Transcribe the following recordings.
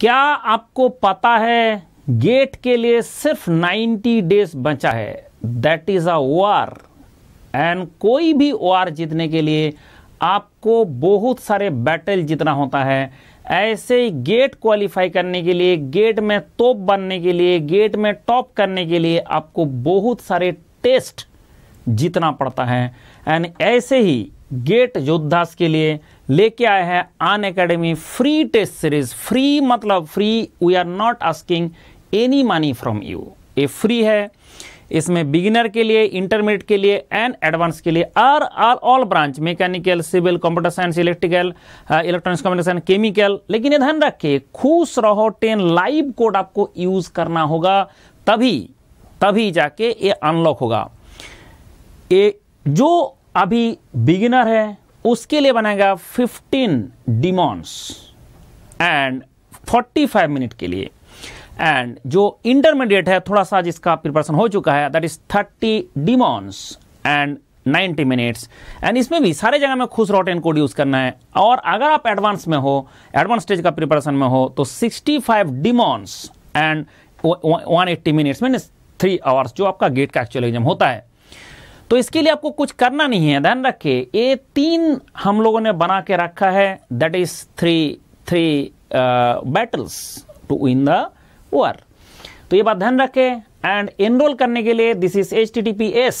क्या आपको पता है गेट के लिए सिर्फ 90 डेज बचा है that is a war and कोई भी वार जीतने के लिए आपको बहुत सारे बैटल जीतना होता है ऐसे ही गेट क्वालिफाई करने के लिए गेट में टॉप बनने के लिए गेट में टॉप करने के लिए आपको बहुत सारे टेस्ट जीतना पड़ता है एंड ऐसे ही गेट योद्धास के लिए लेके आए हैं Unacademy free test series free मतलब free we are not asking any money from you ये फ्री है इसमें बिगिनर के लिए इंटरमीडिएट के लिए एंड एडवांस के लिए are are all branch mechanical civil computer science electrical electronics communication chemical लेकिन ये ध्यान रखिए खुश रहो टेन लाइव कोड आपको यूज करना होगा तभी तभी जाके ये अनलॉक होगा ये जो अभी बिगिनर है उसके लिए बनाएगा 15 डिमॉन्स एंड 45 मिनट के लिए एंड जो इंटरमीडिएट है थोड़ा सा जिसका प्रिपरेशन हो चुका है that is 30 demons and 90 minutes and इसमें भी सारे जगह में खुश रॉट एंड कोड यूज़ करना है और अगर आप एडवांस में हो एडवांस स्टेज का प्रिपरेशन में हो तो 65 demons and 180 minutes mean three hours जो आपका गेट का एक्चुअल एग्जाम होता है तो इसके लिए आपको कुछ करना नहीं है ध्यान रखिए ये तीन हम लोगों ने बना के रखा है that is three three battles to win the war तो ये बात ध्यान रखें एंड एनरोल करने के लिए this is H T T P S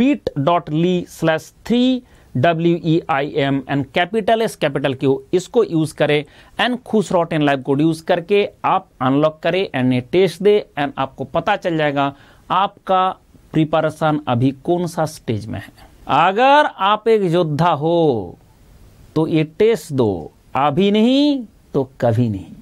bit dot ly slash three W E I M and capital S capital Q इसको use करें एंड खुश रॉट इन लाइव कोड यूज करके आप अनलॉक करें एंड ये टेस्ट दे एंड आपको पता चल जाएगा आपका प्रिपरेशन अभी कौन सा स्टेज में है अगर आप एक योद्धा हो तो ये टेस्ट दो अभी नहीं तो कभी नहीं